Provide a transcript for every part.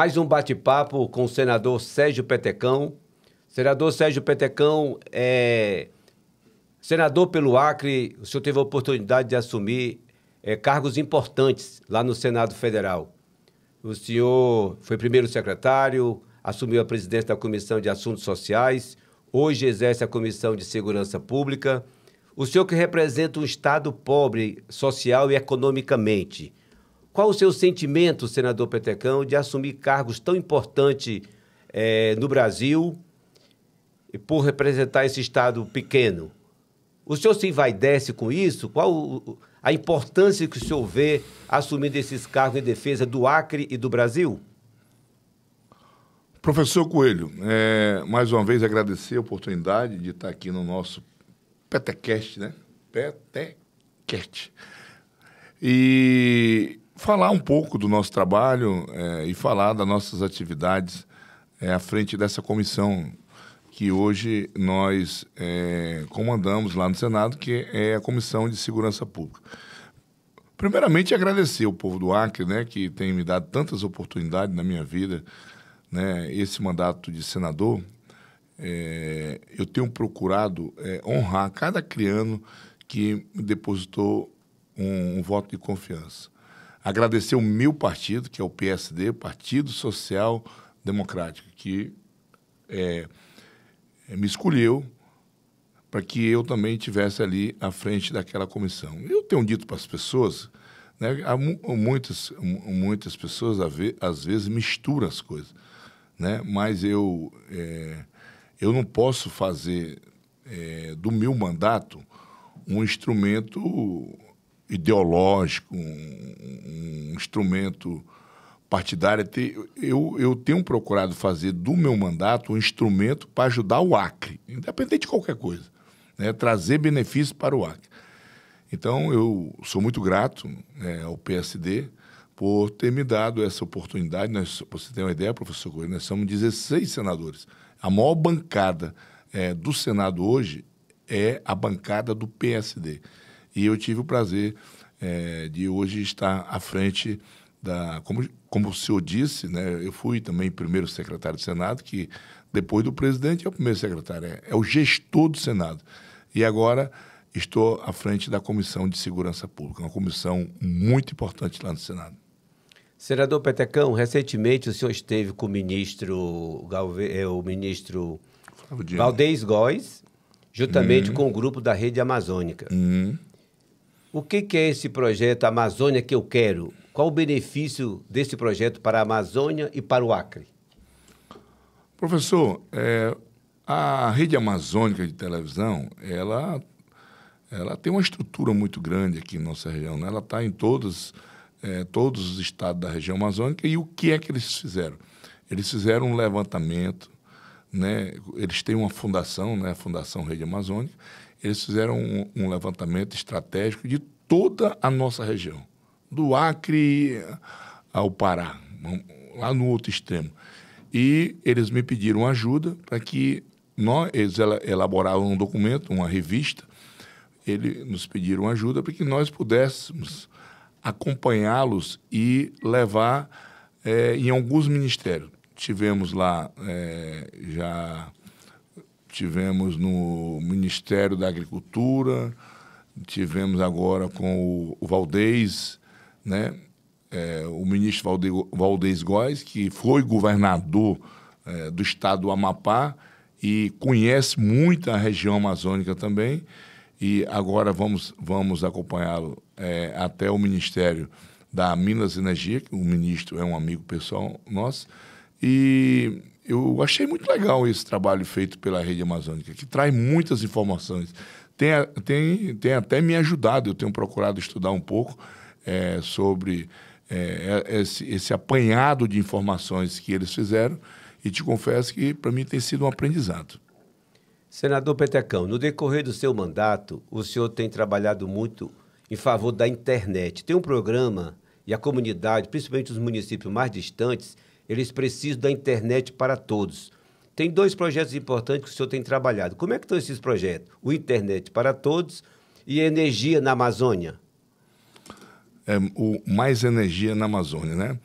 Mais um bate-papo com o senador Sérgio Petecão. Senador Sérgio Petecão, é... senador pelo Acre, o senhor teve a oportunidade de assumir é, cargos importantes lá no Senado Federal. O senhor foi primeiro secretário, assumiu a presidência da Comissão de Assuntos Sociais, hoje exerce a Comissão de Segurança Pública. O senhor que representa um Estado pobre social e economicamente. Qual o seu sentimento, senador Petecão, de assumir cargos tão importantes é, no Brasil por representar esse Estado pequeno? O senhor se envaidece com isso? Qual a importância que o senhor vê assumindo esses cargos em defesa do Acre e do Brasil? Professor Coelho, é, mais uma vez agradecer a oportunidade de estar aqui no nosso Petecast, né? Petecast. E falar um pouco do nosso trabalho é, e falar das nossas atividades é, à frente dessa comissão que hoje nós é, comandamos lá no Senado, que é a Comissão de Segurança Pública. Primeiramente, agradecer o povo do Acre, né, que tem me dado tantas oportunidades na minha vida. Né, esse mandato de senador, é, eu tenho procurado é, honrar cada criano que depositou um, um voto de confiança. Agradecer o meu partido, que é o PSD, Partido Social Democrático, que é, é, me escolheu para que eu também tivesse ali à frente daquela comissão. Eu tenho dito para as pessoas, né, há muitas, muitas pessoas às vezes misturam as coisas, né, mas eu, é, eu não posso fazer é, do meu mandato um instrumento ideológico, um, um instrumento partidário. Eu, eu tenho procurado fazer do meu mandato um instrumento para ajudar o Acre, independente de qualquer coisa, né? trazer benefício para o Acre. Então, eu sou muito grato né, ao PSD por ter me dado essa oportunidade. Nós, para você ter uma ideia, professor Coelho, nós somos 16 senadores. A maior bancada é, do Senado hoje é a bancada do PSD. E eu tive o prazer é, de hoje estar à frente da. Como, como o senhor disse, né, eu fui também primeiro secretário do Senado, que depois do presidente é o primeiro secretário, é, é o gestor do Senado. E agora estou à frente da Comissão de Segurança Pública, uma comissão muito importante lá no Senado. Senador Petecão, recentemente o senhor esteve com o ministro, Galve... É, o ministro Valdez Góes, juntamente uhum. com o grupo da Rede Amazônica. Hum. O que, que é esse projeto Amazônia que eu quero? Qual o benefício desse projeto para a Amazônia e para o Acre? Professor, é, a rede amazônica de televisão, ela, ela tem uma estrutura muito grande aqui em nossa região. Né? Ela está em todos, é, todos os estados da região amazônica. E o que é que eles fizeram? Eles fizeram um levantamento, né? eles têm uma fundação, né? a Fundação Rede Amazônica, eles fizeram um, um levantamento estratégico de toda a nossa região, do Acre eh, ao Pará, lá no outro extremo. E eles me pediram ajuda para que nós, eles elaboraram um documento, uma revista, eles nos pediram ajuda para que nós pudéssemos acompanhá-los e levar é, em alguns ministérios. Tivemos lá é, já tivemos no Ministério da Agricultura, tivemos agora com o Valdez, né? É, o ministro Valde, Valdez Góes, que foi governador é, do estado do Amapá e conhece muito a região amazônica também. E agora vamos, vamos acompanhá-lo é, até o Ministério da Minas e Energia, que o ministro é um amigo pessoal nosso. E eu achei muito legal esse trabalho feito pela Rede Amazônica, que traz muitas informações. Tem, tem, tem até me ajudado, eu tenho procurado estudar um pouco é, sobre é, é esse, esse apanhado de informações que eles fizeram, e te confesso que para mim tem sido um aprendizado. Senador Petecão, no decorrer do seu mandato, o senhor tem trabalhado muito em favor da internet. Tem um programa e a comunidade, principalmente os municípios mais distantes, eles precisam da internet para todos. Tem dois projetos importantes que o senhor tem trabalhado. Como é que estão esses projetos? O Internet para Todos e Energia na Amazônia. É, o Mais Energia na Amazônia, né?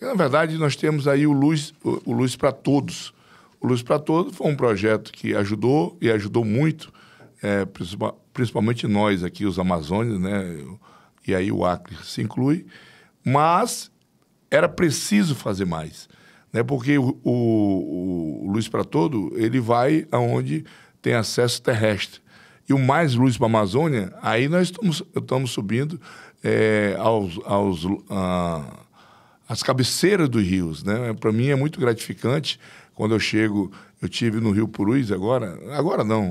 Na verdade, nós temos aí o Luz, o, o Luz para Todos. O Luz para Todos foi um projeto que ajudou e ajudou muito, é, principalmente nós aqui, os amazônios, né? E aí o Acre se inclui. Mas era preciso fazer mais. Né? Porque o, o, o Luz para Todo, ele vai aonde tem acesso terrestre. E o Mais Luz para a Amazônia, aí nós estamos, estamos subindo é, aos, aos, a, ah, às cabeceiras dos rios. Né? Para mim é muito gratificante quando eu chego. Eu tive no Rio Purus agora, agora não,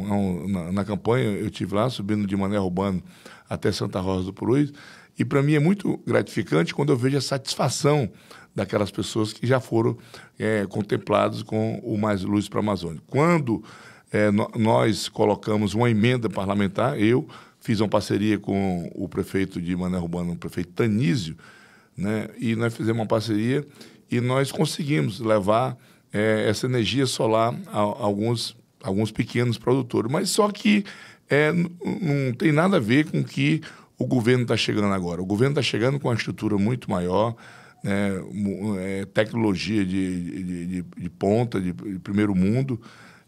é na, na campanha eu tive lá subindo de Mané Urbano até Santa Rosa do Purus e para mim é muito gratificante quando eu vejo a satisfação daquelas pessoas que já foram é, contempladas com o Mais Luz para a Amazônia. Quando é, nós colocamos uma emenda parlamentar, eu fiz uma parceria com o prefeito de Mané Rubano, o prefeito Tanísio, né? e nós fizemos uma parceria e nós conseguimos levar é, essa energia solar a, a alguns, alguns pequenos produtores. Mas só que é, não tem nada a ver com que o governo está chegando agora. O governo está chegando com uma estrutura muito maior, né, é, tecnologia de, de, de, de ponta, de, primeiro mundo,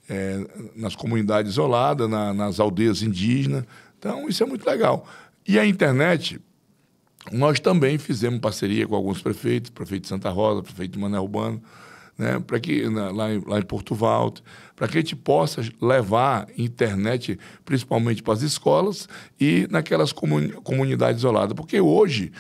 é, nas comunidades isoladas, na, nas aldeias indígenas. Então, isso é muito legal. E a internet, nós também fizemos parceria com alguns prefeitos, prefeito de Santa Rosa, prefeito de Mané Urbano, né, para que na, lá, em, lá, em, Porto Valdo, para que a gente possa levar internet principalmente para as escolas e naquelas comuni comunidades isoladas, porque hoje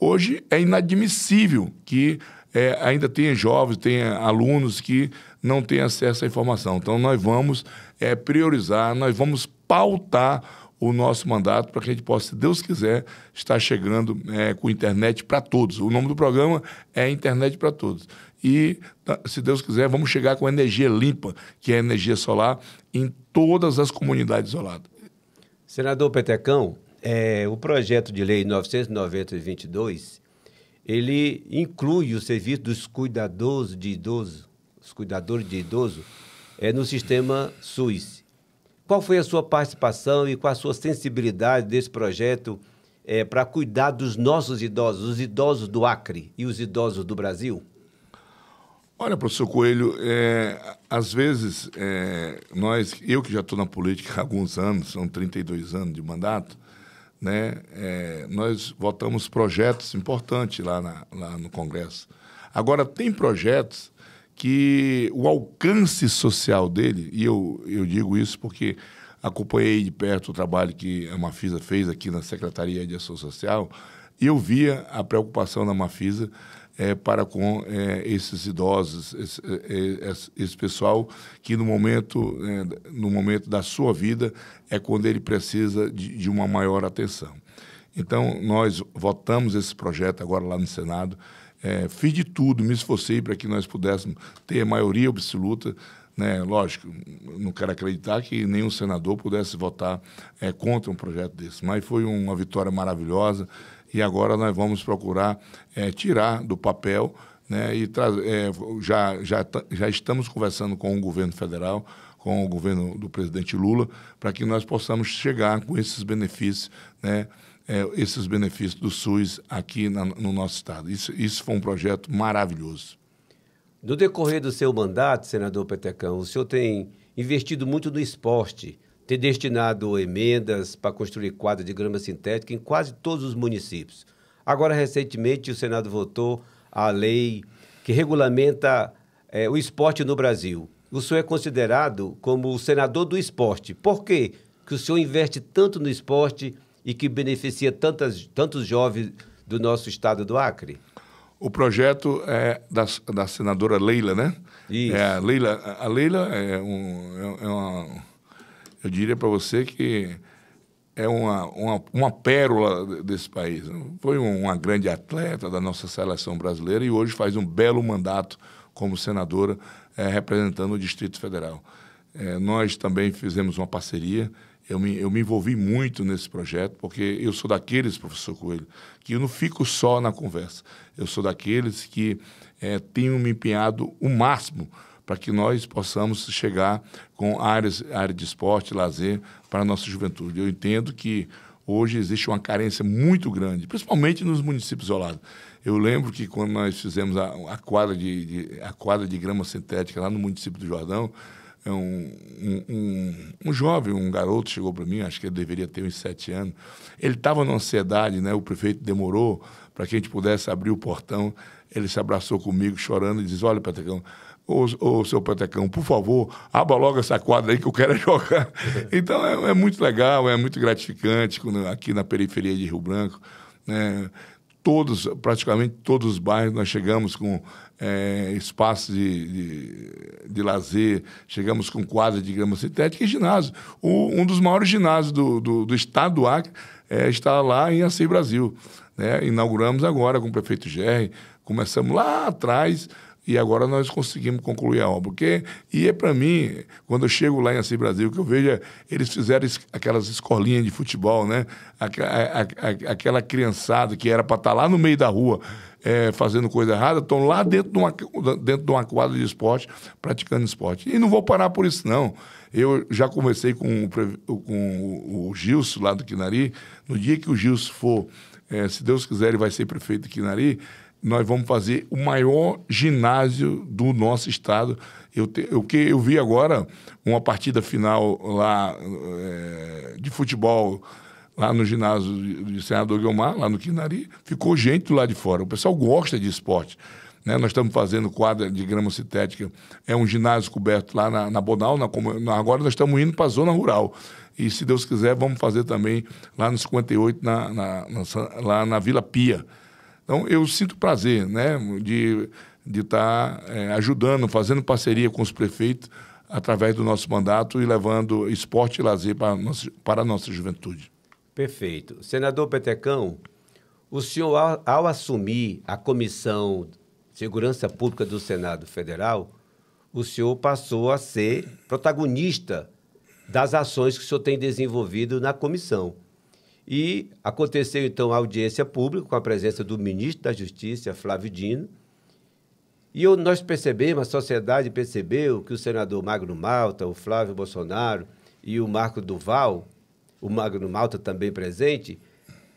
hoje é inadmissível que é, ainda tenha jovens, tenha alunos que não têm acesso à informação. Então nós vamos é, priorizar, nós vamos pautar o nosso mandato para que a gente possa, se Deus quiser, estar chegando é, com internet para todos. O nome do programa é Internet para Todos e, tá, se Deus quiser, vamos chegar com energia limpa, que é energia solar, em todas as comunidades isoladas. Senador Petecão, é, o projeto de lei 990-22, ele inclui o serviço dos cuidadores de idoso, os cuidadores de idoso, é, no sistema SUS. Qual foi a sua participação e qual a sua sensibilidade desse projeto é, para cuidar dos nossos idosos, os idosos do Acre e os idosos do Brasil? Olha, professor Coelho, é, às vezes é, nós, eu que já estou na política há alguns anos, são 32 anos de mandato, né, é, nós votamos projetos importantes lá, na, lá no Congresso. Agora, tem projetos que o alcance social dele, e eu, eu digo isso porque acompanhei de perto o trabalho que a Mafisa fez aqui na Secretaria de Ação Social, e eu via a preocupação da Mafisa é, para com é, esses idosos, esse, é, é, esse, esse, pessoal que no momento, é, no momento da sua vida é quando ele precisa de, de, uma maior atenção. Então, nós votamos esse projeto agora lá no Senado. É, fiz de tudo, me esforcei para que nós pudéssemos ter maioria absoluta né, lógico, não quero acreditar que nenhum senador pudesse votar é, contra um projeto desse, mas foi uma vitória maravilhosa e agora nós vamos procurar é, tirar do papel né, e é, já, já, tá, já estamos conversando com o governo federal, com o governo do presidente Lula, para que nós possamos chegar com esses benefícios, né, é, esses benefícios do SUS aqui na, no nosso estado. Isso, isso foi um projeto maravilhoso. No decorrer do seu mandato, senador Petecão, o senhor tem investido muito no esporte ter destinado emendas para construir quadra de grama sintética em quase todos os municípios. Agora, recentemente, o Senado votou a lei que regulamenta é, o esporte no Brasil. O senhor é considerado como o senador do esporte. Por quê? que o senhor investe tanto no esporte e que beneficia tantas, tantos jovens do nosso estado do Acre? O projeto é da, da senadora Leila, né? Isso. É, a Leila, a Leila é, um, é, é uma eu diria para você que é uma, uma, uma, pérola desse país. Né? Foi uma grande atleta da nossa seleção brasileira e hoje faz um belo mandato como senadora é, representando o Distrito Federal. É, nós também fizemos uma parceria. Eu me, eu me envolvi muito nesse projeto, porque eu sou daqueles, professor Coelho, que eu não fico só na conversa. Eu sou daqueles que é, tenho me empenhado o máximo para que nós possamos chegar com áreas área de esporte, lazer para a nossa juventude. Eu entendo que hoje existe uma carência muito grande, principalmente nos municípios isolados. Eu lembro que quando nós fizemos a, a quadra, de, de, a quadra de grama sintética lá no município do Jordão, é um, um, um, um, jovem, um garoto chegou para mim, acho que ele deveria ter uns sete anos. Ele estava na ansiedade, né? O prefeito demorou para que a gente pudesse abrir o portão. Ele se abraçou comigo, chorando, e diz: Olha, Patricão, Ô, ô, seu Patecão, por favor, aba logo essa quadra aí que eu quero jogar. então é, é, muito legal, é muito gratificante quando, aqui na periferia de Rio Branco. Né? Todos, praticamente todos os bairros, nós chegamos com é, espaços de, de, de, lazer, chegamos com quadra de grama sintética e ginásio. O, um dos maiores ginásios do, do, do estado do Acre é, está lá em Assis Brasil. Né? Inauguramos agora com o prefeito Gerri, começamos lá atrás e agora nós conseguimos concluir a obra. Porque, e é para mim, quando eu chego lá em Assis Brasil, que eu vejo, é, eles fizeram aquelas escolinhas de futebol, né? a, a, aquela criançada que era para estar tá lá no meio da rua é, fazendo coisa errada, estão lá dentro de, uma, dentro de uma quadra de esporte, praticando esporte. E não vou parar por isso, não. Eu já conversei com o, com o Gilson lá do Quinari. No dia que o Gilson for, é, se Deus quiser, ele vai ser prefeito do Quinari nós vamos fazer o maior ginásio do nosso estado. Eu, te, eu, que eu vi agora uma partida final lá é, de futebol lá no ginásio de Senador Guilmar, lá no Quinari, ficou gente lá de fora. O pessoal gosta de esporte. Né? Nós estamos fazendo quadra de grama sintética, é um ginásio coberto lá na, na Bonal, na, agora nós estamos indo para a zona rural. E se Deus quiser, vamos fazer também lá no 58, na, na, na lá na Vila Pia. Então, eu sinto prazer né, de estar tá, é, ajudando, fazendo parceria com os prefeitos através do nosso mandato e levando esporte e lazer para, nossa, para a nossa juventude. Perfeito. Senador Petecão, o senhor, ao, ao assumir a Comissão de Segurança Pública do Senado Federal, o senhor passou a ser protagonista das ações que o senhor tem desenvolvido na comissão. E aconteceu então a audiência pública com a presença do ministro da Justiça, Flávio Dino. E eu, nós percebemos, a sociedade percebeu que o senador Magno Malta, o Flávio Bolsonaro e o Marco Duval, o Magno Malta também presente,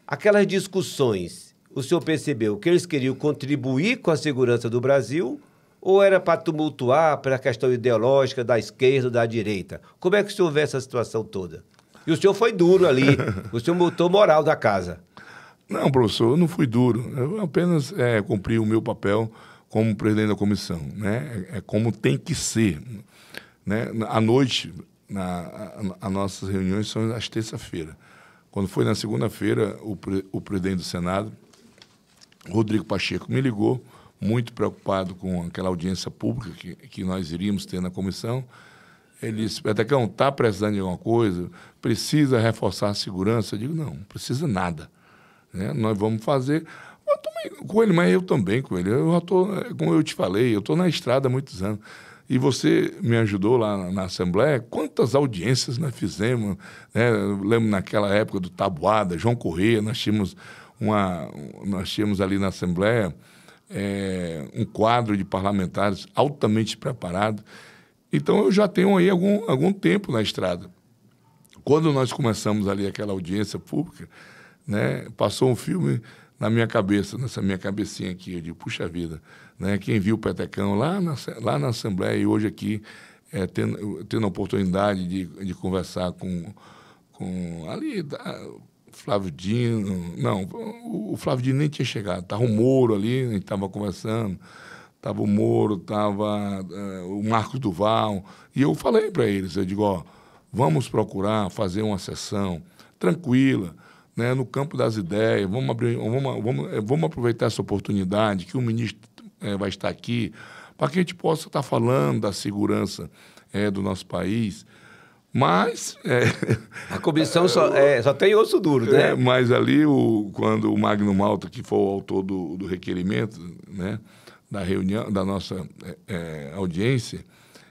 aquelas discussões, o senhor percebeu que eles queriam contribuir com a segurança do Brasil ou era para tumultuar para a questão ideológica da esquerda ou da direita? Como é que o senhor vê essa situação toda? E o senhor foi duro ali. o senhor botou moral da casa. Não, professor, eu não fui duro. Eu apenas é, cumpri o meu papel como presidente da comissão. Né? É, é como tem que ser. Né? À noite, as nossas reuniões são às terça-feira. Quando foi na segunda-feira, o, pre, o presidente do Senado, Rodrigo Pacheco, me ligou, muito preocupado com aquela audiência pública que, que nós iríamos ter na comissão ele disse, Petecão, está precisando de alguma coisa? Precisa reforçar a segurança? Eu digo, não, não precisa nada. Né? Nós vamos fazer... Também, com ele, mas eu também com ele. Eu já tô, como eu te falei, eu estou na estrada há muitos anos. E você me ajudou lá na, Assembleia. Quantas audiências nós fizemos? Né? lembro naquela época do Tabuada, João Corrêa, nós tínhamos, uma, nós tínhamos ali na Assembleia é, um quadro de parlamentares altamente preparado então eu já tenho aí algum, algum tempo na estrada. Quando nós começamos ali aquela audiência pública, né, passou um filme na minha cabeça, nessa minha cabecinha aqui, eu digo, puxa vida, né, quem viu o Petecão lá na, lá na Assembleia e hoje aqui, é, tendo, tendo a oportunidade de, de conversar com, com ali, da, Flávio Dino, não, o Flávio Dino nem tinha chegado, estava o Moro ali, a gente estava conversando, Estava o Moro, estava uh, eh, o Marcos Duval. E eu falei para eles, eu digo, ó, vamos procurar fazer uma sessão tranquila, né, no campo das ideias, vamos, abrir, vamos, vamos, eh, vamos aproveitar essa oportunidade que o ministro eh, vai estar aqui, para que a gente possa estar tá falando da segurança é, do nosso país. Mas. É, a comissão só, é, só tem osso duro, né? É, mas ali, o, quando o Magno Malta, que foi o autor do, do requerimento, né? da reunião, da nossa é, é, audiência,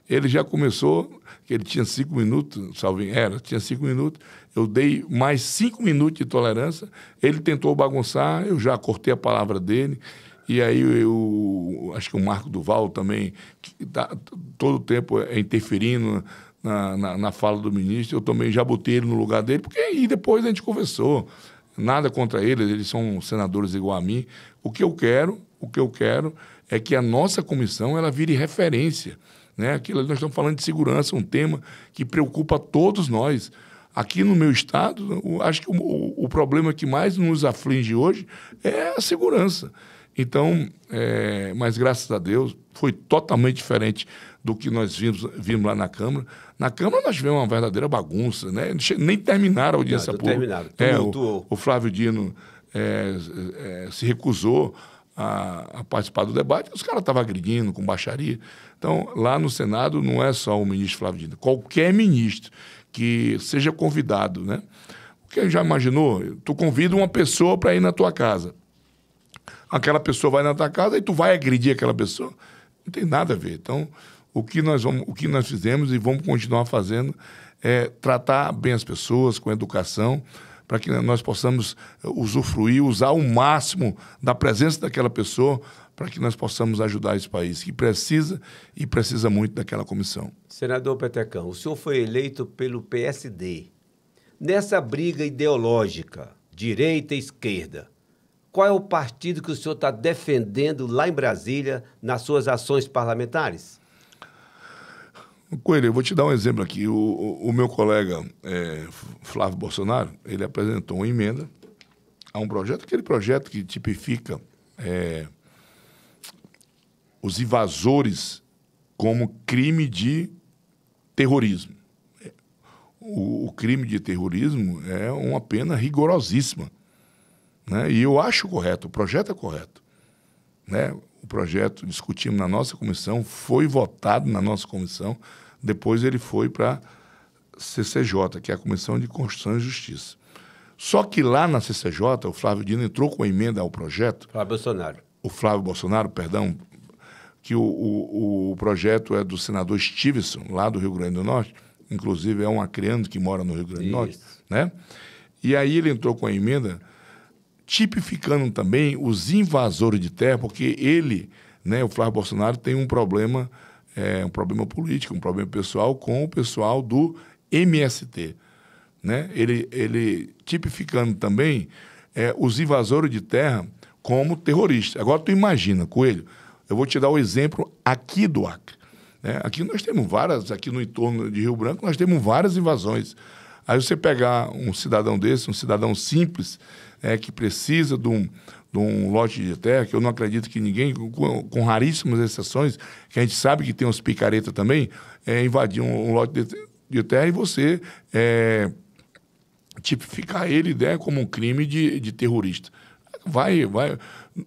ele já começou, que ele tinha cinco minutos, salve era, tinha cinco minutos, eu dei mais cinco minutos de tolerância, ele tentou bagunçar, eu já cortei a palavra dele, e aí eu, acho que o Marco Duval também, que tá, todo o tempo é interferindo na, na, na, fala do ministro, eu também já botei ele no lugar dele, porque e depois a gente conversou, nada contra eles, eles são senadores igual a mim, o que eu quero o que eu quero é que a nossa comissão ela vire referência. Né? Aquilo nós estamos falando de segurança, um tema que preocupa todos nós. Aqui no meu estado, acho que o, o, problema que mais nos aflige hoje é a segurança. Então, é, mas graças a Deus, foi totalmente diferente do que nós vimos, vimos lá na Câmara. Na Câmara nós tivemos uma verdadeira bagunça, né? Nem terminaram a audiência pública. Terminaram. É, o, o, Flávio Dino é, é se recusou a, a participar do debate, os caras estavam agredindo com baixaria. Então, lá no Senado não é só o ministro Flávio Dino, qualquer ministro que seja convidado, né? O que já imaginou? Tu convida uma pessoa para ir na tua casa. Aquela pessoa vai na tua casa e tu vai agredir aquela pessoa. Não tem nada a ver. Então, o que nós vamos, o que nós fizemos e vamos continuar fazendo é tratar bem as pessoas com educação para que nós possamos eh, usufruir, usar ao máximo da presença daquela pessoa para que nós possamos ajudar esse país que precisa e precisa muito daquela comissão. Senador Petecão, o senhor foi eleito pelo PSD. Nessa briga ideológica, direita e esquerda, qual é o partido que o senhor está defendendo lá em Brasília nas suas ações parlamentares? Coelho, eu vou te dar um exemplo aqui. O, o, o meu colega é, Flávio Bolsonaro, ele apresentou uma emenda a um projeto, aquele projeto que tipifica é, os invasores como crime de terrorismo. O, o, crime de terrorismo é uma pena rigorosíssima. Né? E eu acho correto, o projeto é correto. Né? o projeto, discutimos na nossa comissão, foi votado na nossa comissão, depois ele foi para a CCJ, que é a Comissão de Constituição e Justiça. Só que lá na CCJ, o Flávio Dino entrou com uma emenda ao projeto. Flávio Bolsonaro. O Flávio Bolsonaro, perdão, que o, o, o projeto é do senador Stevenson, lá do Rio Grande do Norte, inclusive é um acreano que mora no Rio Grande do Norte, né? E aí ele entrou com a emenda tipificando também os invasores de terra, porque ele, né, o Flávio Bolsonaro, tem um problema, é, um problema político, um problema pessoal com o pessoal do MST. Né? Ele, ele tipificando também é, os invasores de terra como terroristas. Agora tu imagina, Coelho, eu vou te dar o um exemplo aqui do Acre. Né? Aqui nós temos várias, aqui no entorno de Rio Branco, nós temos várias invasões. Aí você pegar um cidadão desse, um cidadão simples, é, que precisa de um, de um lote de terra, que eu não acredito que ninguém, com, com raríssimas exceções, que a gente sabe que tem uns picareta também, é, invadir um, um lote de, de, terra e você é, tipificar ele né, como um crime de, de terrorista. Vai, vai.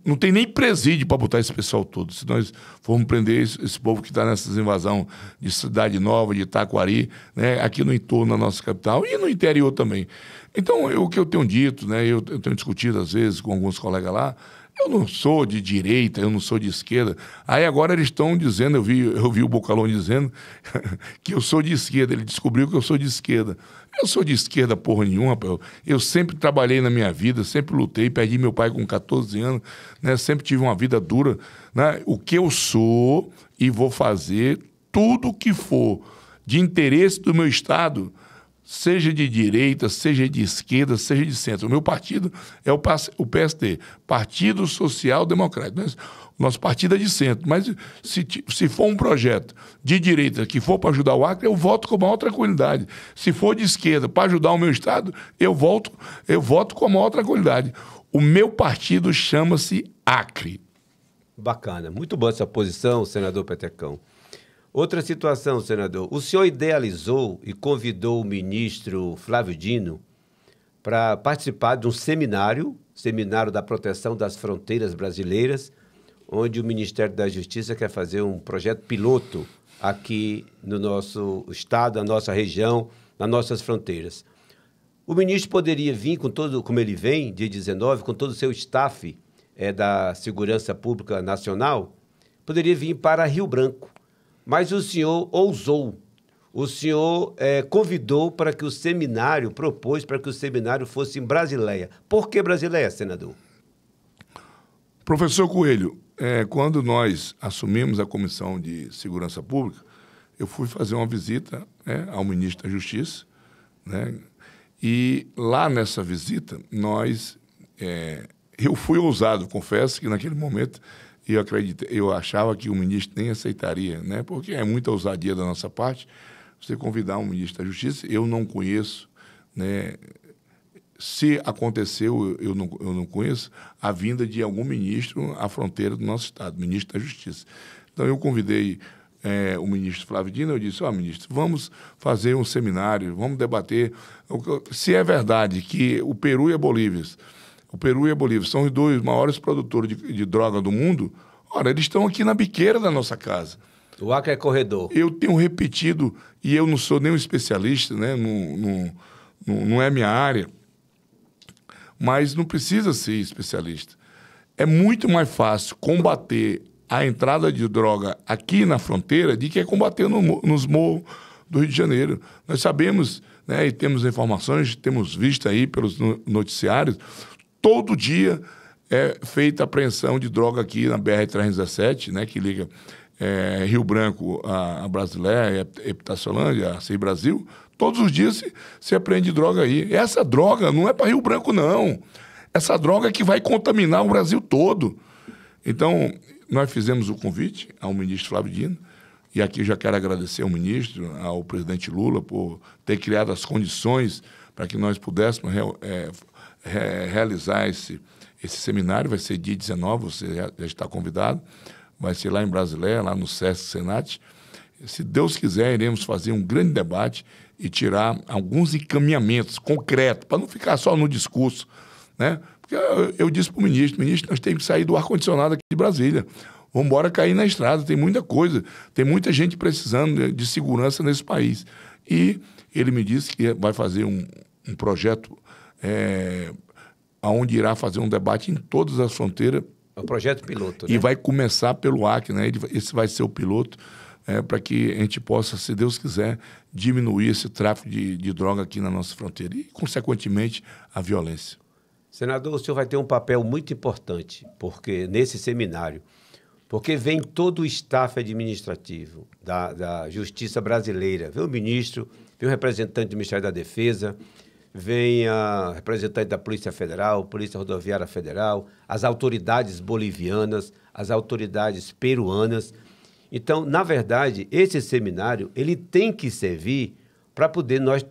Não tem nem presídio para botar esse pessoal todo. Se nós formos prender esse, esse povo que está nessas invasão de Cidade Nova, de Itaquari, né, aqui no entorno da nossa capital e no interior também. Então, eu, o que eu tenho dito, né, eu, eu tenho discutido às vezes com alguns colegas lá, eu não sou de direita, eu não sou de esquerda. Aí agora eles estão dizendo, eu vi, eu vi o Bocalon dizendo que eu sou de esquerda. Ele descobriu que eu sou de esquerda. Eu sou de esquerda porra nenhuma, Eu sempre trabalhei na minha vida, sempre lutei, perdi meu pai com 14 anos, né? Sempre tive uma vida dura, né? O que eu sou e vou fazer tudo o que for de interesse do meu estado seja de direita, seja de esquerda, seja de centro. O meu partido é o, PSD, Partido Social Democrático. O nosso partido é de centro, mas se, se for um projeto de direita que for para ajudar o Acre, eu voto com a maior tranquilidade. Se for de esquerda para ajudar o meu Estado, eu, volto, eu voto com a maior tranquilidade. O meu partido chama-se Acre. Bacana. Muito boa essa posição, senador Petecão. Outra situação, senador. O senhor idealizou e convidou o ministro Flávio Dino para participar de um seminário, seminário da proteção das fronteiras brasileiras, onde o Ministério da Justiça quer fazer um projeto piloto aqui no nosso estado, na nossa região, nas nossas fronteiras. O ministro poderia vir com todo, como ele vem, dia 19, com todo o seu staff é, da Segurança Pública Nacional, poderia vir para Rio Branco mas o senhor ousou, o senhor é, convidou para que o seminário, propôs para que o seminário fosse em Brasileia. Por que Brasileia, senador? Professor Coelho, é, quando nós assumimos a Comissão de Segurança Pública, eu fui fazer uma visita né, ao ministro da Justiça, né, e lá nessa visita, nós. É, eu fui ousado, confesso que naquele momento eu, acredite, eu achava que o ministro nem aceitaria, né? porque é muita ousadia da nossa parte você convidar um ministro da Justiça. Eu não conheço, né? se aconteceu, eu não, eu não conheço, a vinda de algum ministro à fronteira do nosso Estado, ministro da Justiça. Então, eu convidei é, o ministro Flávio Dino, eu disse, ó, oh, ministro, vamos fazer um seminário, vamos debater. Se é verdade que o Peru e a Bolívia o Peru e a Bolívia são os dois maiores produtores de, de droga do mundo, ora, eles estão aqui na biqueira da nossa casa. O Acre é corredor. Eu tenho repetido, e eu não sou nenhum especialista, né? não, não é minha área, mas não precisa ser especialista. É muito mais fácil combater a entrada de droga aqui na fronteira do que é combater no, nos morros do Rio de Janeiro. Nós sabemos, né, e temos informações, temos visto aí pelos noticiários, todo dia é feita apreensão de droga aqui na BR-317, né, que liga é, Rio Branco a, a Brasileia, a Epitaciolândia, a CI Brasil. Todos os dias se, se apreende droga aí. essa droga não é para Rio Branco, não. Essa droga é que vai contaminar o Brasil todo. Então, nós fizemos o convite ao ministro Flávio Dino, e aqui já quero agradecer ao ministro, ao presidente Lula, por ter criado as condições para que nós pudéssemos é, re realizar esse, esse seminário, vai ser dia 19, você já, já está convidado, vai ser lá em Brasileia lá no SESC Senat. Se Deus quiser, iremos fazer um grande debate e tirar alguns encaminhamentos concretos, para não ficar só no discurso, né? Porque eu, eu disse para o ministro, ministro, nós temos que sair do ar-condicionado aqui de Brasília. Vamos embora cair na estrada, tem muita coisa, tem muita gente precisando de segurança nesse país. E ele me disse que vai fazer um, um projeto é, onde irá fazer um debate em todas as fronteiras. É um projeto piloto. Né? E vai começar pelo Acre, né? Esse vai ser o piloto é, para que a gente possa, se Deus quiser, diminuir esse tráfico de, de droga aqui na nossa fronteira e, consequentemente, a violência. Senador, o senhor vai ter um papel muito importante porque nesse seminário, porque vem todo o staff administrativo da, da Justiça Brasileira, vem o ministro, vem o representante do Ministério da Defesa, vem a representante da Polícia Federal, Polícia Rodoviária Federal, as autoridades bolivianas, as autoridades peruanas. Então, na verdade, esse seminário ele tem que servir para poder nós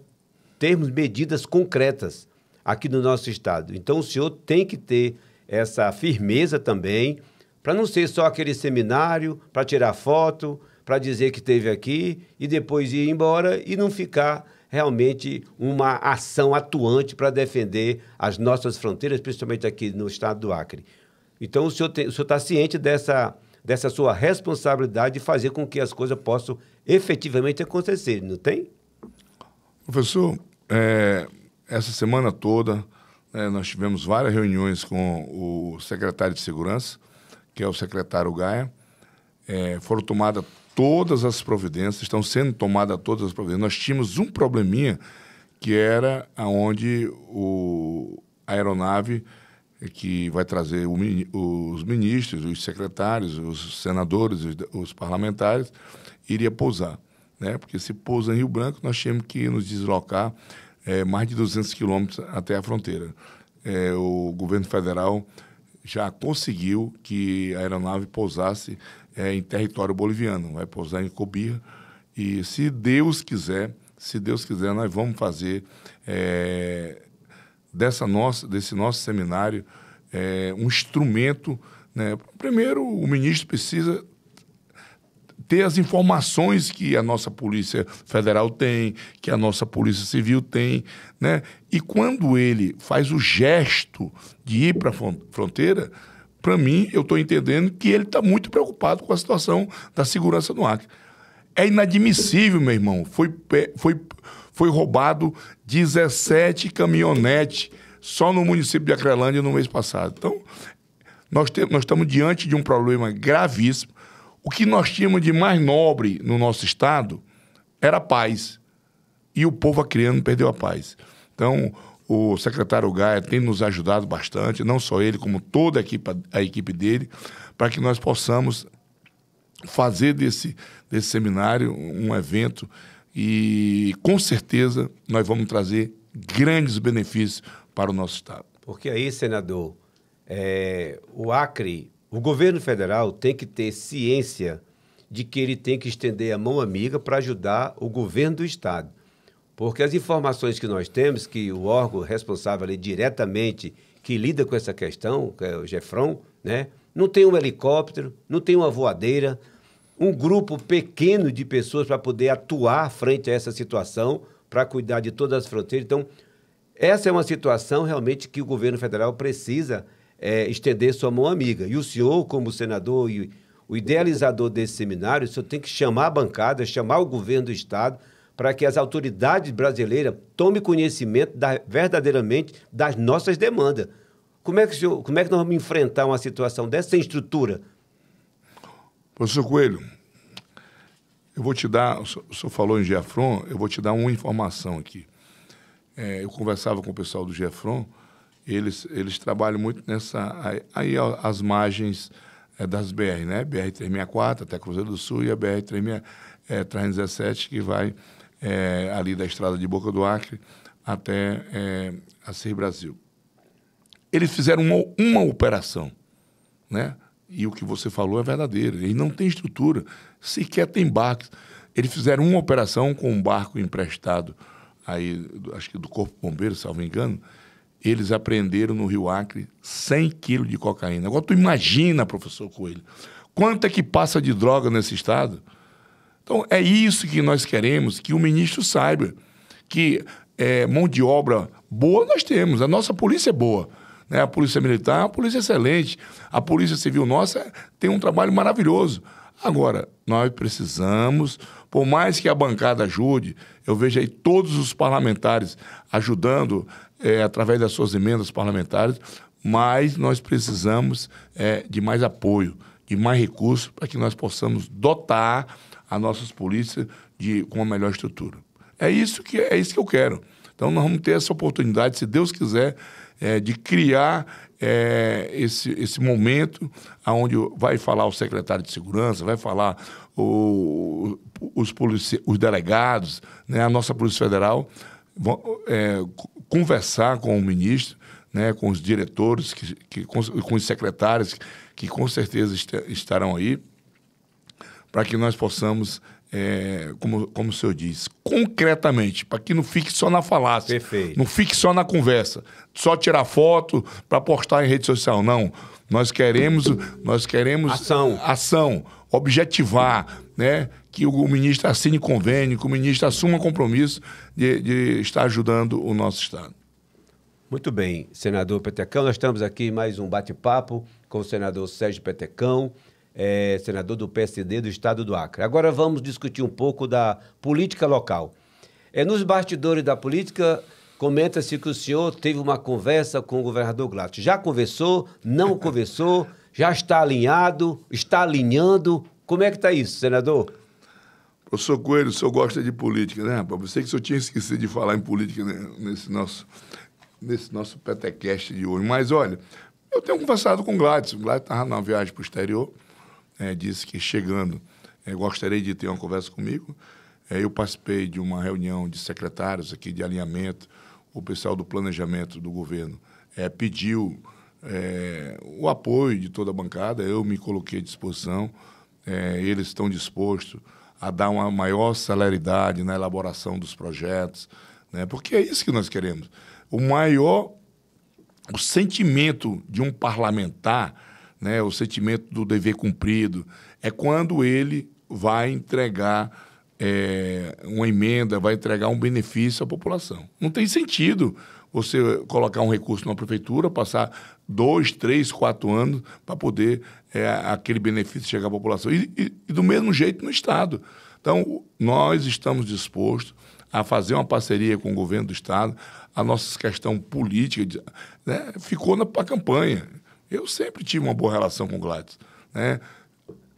termos medidas concretas aqui no nosso estado. Então, o senhor tem que ter essa firmeza também, para não ser só aquele seminário para tirar foto, para dizer que teve aqui e depois ir embora e não ficar realmente uma ação atuante para defender as nossas fronteiras, principalmente aqui no estado do Acre. Então, o senhor está ciente dessa, dessa sua responsabilidade de fazer com que as coisas possam efetivamente acontecer, não tem? Professor, é, essa semana toda é, nós tivemos várias reuniões com o secretário de Segurança, que é o secretário Gaia. É, foram tomadas todas as providências, estão sendo tomadas todas as providências. Nós tínhamos um probleminha que era aonde o, a aeronave que vai trazer o, os ministros, os secretários, os senadores, os, os, parlamentares, iria pousar. Né? Porque se pousa em Rio Branco, nós tínhamos que nos deslocar é, mais de 200 quilômetros até a fronteira. É, o governo federal já conseguiu que a aeronave pousasse é, em território boliviano, vai pousar em Cobir. E se Deus quiser, se Deus quiser, nós vamos fazer é, dessa nossa, desse nosso seminário é, um instrumento. Né? Primeiro, o ministro precisa ter as informações que a nossa Polícia Federal tem, que a nossa Polícia Civil tem, né? E quando ele faz o gesto de ir para a fronteira, para mim, eu estou entendendo que ele está muito preocupado com a situação da segurança no Acre. É inadmissível, meu irmão. Foi, foi, foi roubado 17 caminhonetes só no município de Acrelândia no mês passado. Então, nós, te, nós estamos diante de um problema gravíssimo. O que nós tínhamos de mais nobre no nosso Estado era a paz. E o povo acreano perdeu a paz. Então, o secretário Gaia tem nos ajudado bastante, não só ele, como toda a equipe, a equipe dele, para que nós possamos fazer desse, desse seminário um evento e com certeza nós vamos trazer grandes benefícios para o nosso Estado. Porque aí, senador, é, o Acre, o governo federal tem que ter ciência de que ele tem que estender a mão amiga para ajudar o governo do Estado. Porque as informações que nós temos, que o órgão responsável ali diretamente que lida com essa questão, que é o Gefron, né? não tem um helicóptero, não tem uma voadeira, um grupo pequeno de pessoas para poder atuar frente a essa situação, para cuidar de todas as fronteiras. Então, essa é uma situação realmente que o governo federal precisa é, estender sua mão amiga. E o senhor, como senador e o idealizador desse seminário, o senhor tem que chamar a bancada, chamar o governo do Estado, para que as autoridades brasileiras tomem conhecimento da, verdadeiramente das nossas demandas. Como é, que senhor, como é que nós vamos enfrentar uma situação dessa sem estrutura? Professor Coelho, eu vou te dar, o senhor falou em Gefron, eu vou te dar uma informação aqui. É, eu conversava com o pessoal do Gefron, eles, eles trabalham muito nessa. Aí, as margens é, das BR, né? BR-364 até Cruzeiro do Sul e a BR-317 é, que vai é, ali da estrada de Boca do Acre até é, a Ser Brasil. Eles fizeram uma, uma operação, né? E o que você falou é verdadeiro. Eles não têm estrutura, sequer tem barcos. Eles fizeram uma operação com um barco emprestado aí, acho que do Corpo Bombeiro, salvo engano, eles apreenderam no Rio Acre 100 quilos de cocaína. Agora tu imagina, professor Coelho, quanto é que passa de droga nesse estado? Então, é isso que nós queremos que o ministro saiba: que é, mão de obra boa nós temos, a nossa polícia é boa. Né? A polícia militar é uma polícia excelente, a polícia civil nossa tem um trabalho maravilhoso. Agora, nós precisamos, por mais que a bancada ajude, eu vejo aí todos os parlamentares ajudando é, através das suas emendas parlamentares, mas nós precisamos é, de mais apoio, de mais recursos para que nós possamos dotar as nossas polícias de, com a melhor estrutura. É isso que, é isso que eu quero. Então, nós vamos ter essa oportunidade, se Deus quiser, é, de criar é, esse, esse momento onde vai falar o secretário de segurança, vai falar o, os, os delegados, né, a nossa Polícia Federal, vão, é, conversar com o ministro, né, com os diretores, que, que, com, com os secretários, que, que com certeza est estarão aí para que nós possamos, é, como, como o senhor disse, concretamente, para que não fique só na falácia, Perfeito. não fique só na conversa, só tirar foto para postar em rede social, não. Nós queremos, nós queremos ação, ação objetivar, né? que o ministro assine convênio, que o ministro assuma compromisso de, de estar ajudando o nosso Estado. Muito bem, senador Petecão, nós estamos aqui mais um bate-papo com o senador Sérgio Petecão é, senador do PSD do estado do Acre. Agora vamos discutir um pouco da política local. É, nos bastidores da política, comenta-se que o senhor teve uma conversa com o governador Glatt. Já conversou? Não conversou? Já está alinhado? Está alinhando? Como é que está isso, senador? Professor Coelho, o senhor gosta de política, né, rapaz? Pensei que o senhor tinha esquecido de falar em política né, nesse nosso, nesse nosso petecast de hoje. Mas, olha, eu tenho conversado com o Gladys. O Gladys estava numa viagem para o exterior é, disse que chegando é, gostaria de ter uma conversa comigo. É, eu participei de uma reunião de secretários aqui de alinhamento. O pessoal do planejamento do governo é, pediu é, o apoio de toda a bancada. Eu me coloquei à disposição. eles estão dispostos a dar uma maior celeridade na elaboração dos projetos, né? porque é isso que nós queremos. O maior o sentimento de um parlamentar né, o sentimento do dever cumprido, é quando ele vai entregar é, uma emenda, vai entregar um benefício à população. Não tem sentido você colocar um recurso na prefeitura, passar dois, três, quatro anos para poder é, aquele benefício chegar à população. E, e, e do mesmo jeito no Estado. Então, nós estamos dispostos a fazer uma parceria com o governo do Estado. A nossa questão política né, ficou na, para a campanha. Eu sempre tive uma boa relação com o Gladys. Né?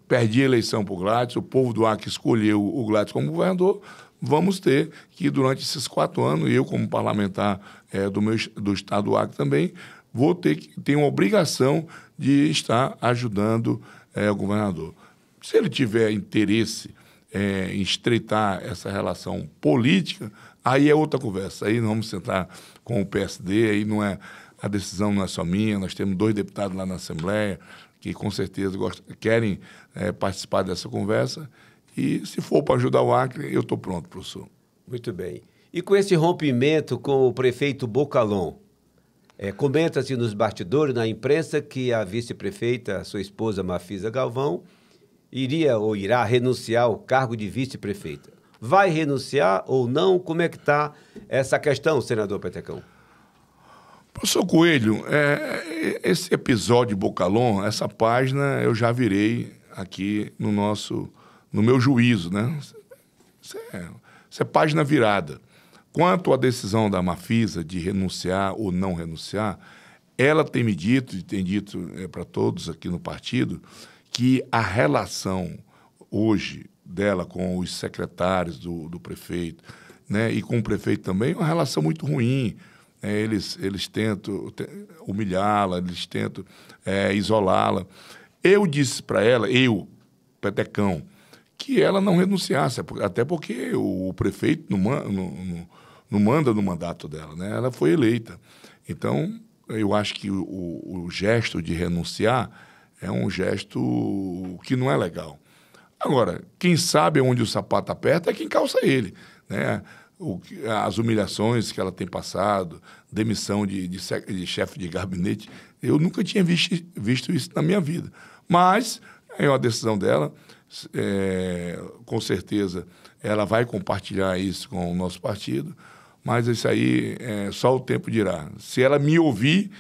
Perdi a eleição para o Gladys, o povo do Acre escolheu o Gladys como governador. Vamos ter que, durante esses quatro anos, eu, como parlamentar é, do, meu, do Estado do Acre também, vou ter que ter uma obrigação de estar ajudando é, o governador. Se ele tiver interesse é, em estreitar essa relação política, aí é outra conversa. Aí não vamos sentar com o PSD, aí não é a decisão não é só minha, nós temos dois deputados lá na Assembleia que com certeza gostam, querem é, participar dessa conversa. E se for para ajudar o Acre, eu estou pronto, professor. Muito bem. E com esse rompimento com o prefeito Bocalon, é, comenta-se nos bastidores, na imprensa, que a vice-prefeita, sua esposa Mafisa Galvão, iria ou irá renunciar ao cargo de vice-prefeita. Vai renunciar ou não? Como é que está essa questão, senador Petecão? Professor Coelho, é, é esse episódio Bocalon, essa página eu já virei aqui no nosso, no meu juízo, né? Isso é, isso é página virada. Quanto à decisão da Mafisa de renunciar ou não renunciar, ela tem me dito, e tem dito é, para todos aqui no partido, que a relação hoje dela com os secretários do, do prefeito, né, e com o prefeito também, é uma relação muito ruim né, eles, eles tentam humilhá-la, eles tentam é, isolá-la. Eu disse para ela, eu, Petecão, que ela não renunciasse, é até porque o prefeito não, não, não, não manda no mandato dela, né? ela foi eleita. Então, eu acho que o, o gesto de renunciar é um gesto que não é legal. Agora, quem sabe onde o sapato aperta é quem calça ele. Né? o, as humilhações que ela tem passado, demissão de, de, de chefe de gabinete. Eu nunca tinha visto, visto isso na minha vida. Mas é uma decisão dela. É, com certeza ela vai compartilhar isso com o nosso partido, mas isso aí é, só o tempo dirá. Se ela me ouvir,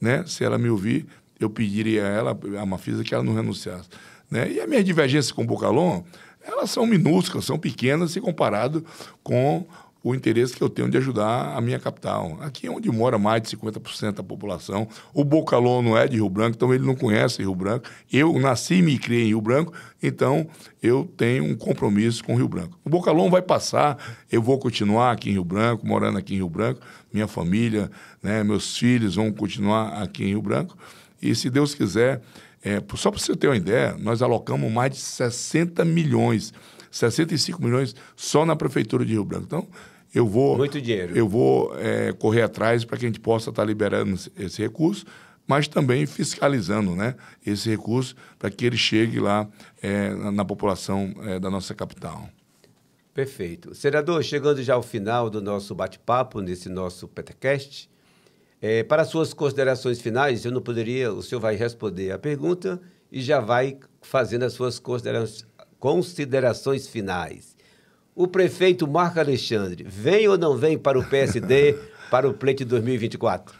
né, se ela me ouvir, eu pediria a ela, a Mafisa, que ela não renunciasse. Né? E as minhas divergências com o Bocalon, elas são minúsculas, são pequenas se comparado com o interesse que eu tenho de ajudar a minha capital. Aqui é onde mora mais de 50% da população. O Bocalon não é de Rio Branco, então ele não conhece Rio Branco. Eu nasci e me criei em Rio Branco, então eu tenho um compromisso com Rio Branco. O Bocalon vai passar, eu vou continuar aqui em Rio Branco, morando aqui em Rio Branco, minha família, né, meus filhos vão continuar aqui em Rio Branco. E se Deus quiser, é, só para você ter uma ideia, nós alocamos mais de 60 milhões, 65 milhões só na Prefeitura de Rio Branco. Então, eu vou, Muito dinheiro. Eu vou é, correr atrás para que a gente possa estar tá liberando esse recurso, mas também fiscalizando né, esse recurso para que ele chegue lá é, na população é, da nossa capital. Perfeito. Senador, chegando já ao final do nosso bate-papo, nesse nosso PETCast, é, para suas considerações finais, eu não poderia, o senhor vai responder a pergunta e já vai fazendo as suas considerações, considerações finais o prefeito Marco Alexandre vem ou não vem para o PSD para o pleito de 2024?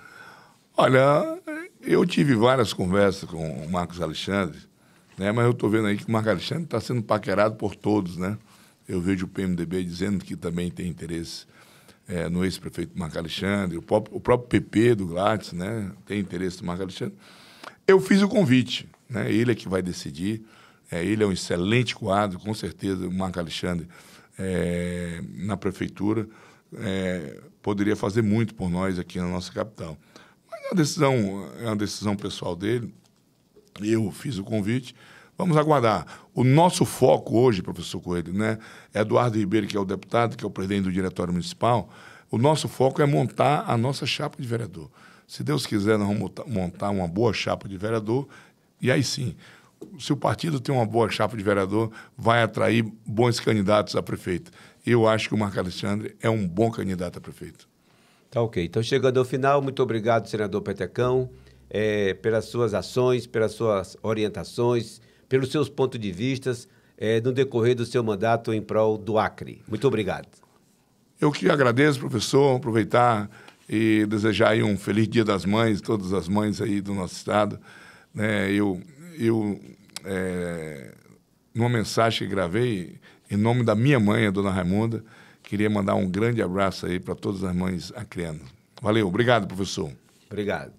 Olha, eu tive várias conversas com o Marcos Alexandre, né? mas eu estou vendo aí que o Marcos Alexandre está sendo paquerado por todos. Né? Eu vejo o PMDB dizendo que também tem interesse é, no ex-prefeito Marco Alexandre, o próprio, o próprio PP do Gladys né? tem interesse no Marco Alexandre. Eu fiz o convite, né? ele é que vai decidir, é, ele é um excelente quadro, com certeza, o Marco Alexandre é, na prefeitura é, poderia fazer muito por nós aqui na nossa capital. Mas é uma decisão, é uma decisão pessoal dele. Eu fiz o convite. Vamos aguardar. O nosso foco hoje, professor Coelho, né? Eduardo Ribeiro, que é o deputado, que é o presidente do Diretório Municipal, o nosso foco é montar a nossa chapa de vereador. Se Deus quiser, nós vamos montar uma boa chapa de vereador e aí sim se o partido tem uma boa chapa de vereador, vai atrair bons candidatos a prefeito. Eu acho que o Marco Alexandre é um bom candidato a prefeito. Tá ok. Então, chegando ao final, muito obrigado, senador Petecão, é, pelas suas ações, pelas suas orientações, pelos seus pontos de vistas é, no decorrer do seu mandato em prol do Acre. Muito obrigado. Eu que agradeço, professor, aproveitar e desejar aí um feliz Dia das Mães, todas as mães aí do nosso estado. Né? Eu, eu é, numa mensagem que gravei, em nome da minha mãe, a dona Raimunda, queria mandar um grande abraço aí para todas as mães acrianas. Valeu, obrigado, professor. Obrigado.